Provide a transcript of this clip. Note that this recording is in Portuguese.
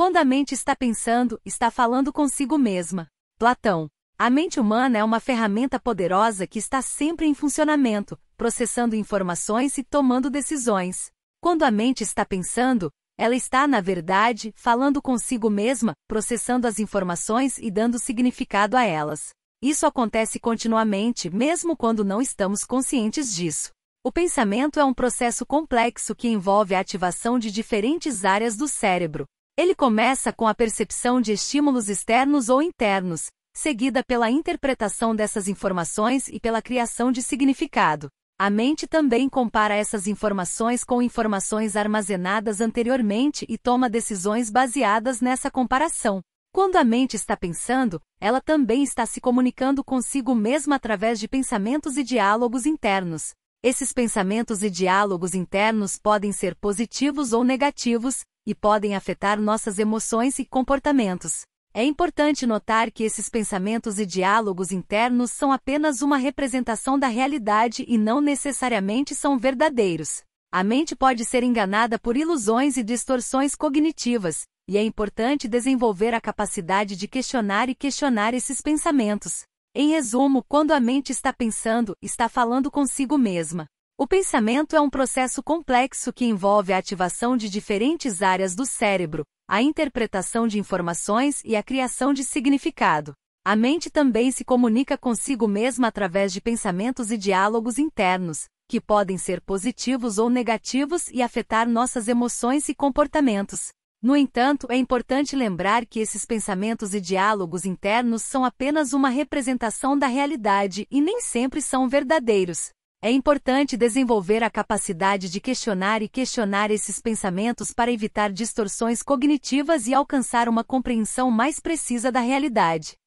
Quando a mente está pensando, está falando consigo mesma. Platão. A mente humana é uma ferramenta poderosa que está sempre em funcionamento, processando informações e tomando decisões. Quando a mente está pensando, ela está, na verdade, falando consigo mesma, processando as informações e dando significado a elas. Isso acontece continuamente, mesmo quando não estamos conscientes disso. O pensamento é um processo complexo que envolve a ativação de diferentes áreas do cérebro, ele começa com a percepção de estímulos externos ou internos, seguida pela interpretação dessas informações e pela criação de significado. A mente também compara essas informações com informações armazenadas anteriormente e toma decisões baseadas nessa comparação. Quando a mente está pensando, ela também está se comunicando consigo mesma através de pensamentos e diálogos internos. Esses pensamentos e diálogos internos podem ser positivos ou negativos, e podem afetar nossas emoções e comportamentos. É importante notar que esses pensamentos e diálogos internos são apenas uma representação da realidade e não necessariamente são verdadeiros. A mente pode ser enganada por ilusões e distorções cognitivas, e é importante desenvolver a capacidade de questionar e questionar esses pensamentos. Em resumo, quando a mente está pensando, está falando consigo mesma. O pensamento é um processo complexo que envolve a ativação de diferentes áreas do cérebro, a interpretação de informações e a criação de significado. A mente também se comunica consigo mesma através de pensamentos e diálogos internos, que podem ser positivos ou negativos e afetar nossas emoções e comportamentos. No entanto, é importante lembrar que esses pensamentos e diálogos internos são apenas uma representação da realidade e nem sempre são verdadeiros. É importante desenvolver a capacidade de questionar e questionar esses pensamentos para evitar distorções cognitivas e alcançar uma compreensão mais precisa da realidade.